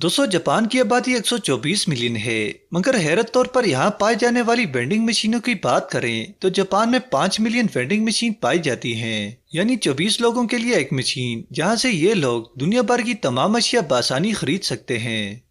दोस्तों जापान की आबादी 124 मिलियन है मगर हैरत तौर पर यहाँ पाई जाने वाली वेंडिंग मशीनों की बात करें तो जापान में 5 मिलियन वेंडिंग मशीन पाई जाती हैं, यानी 24 लोगों के लिए एक मशीन जहाँ से ये लोग दुनिया भर की तमाम अशिया बासानी खरीद सकते हैं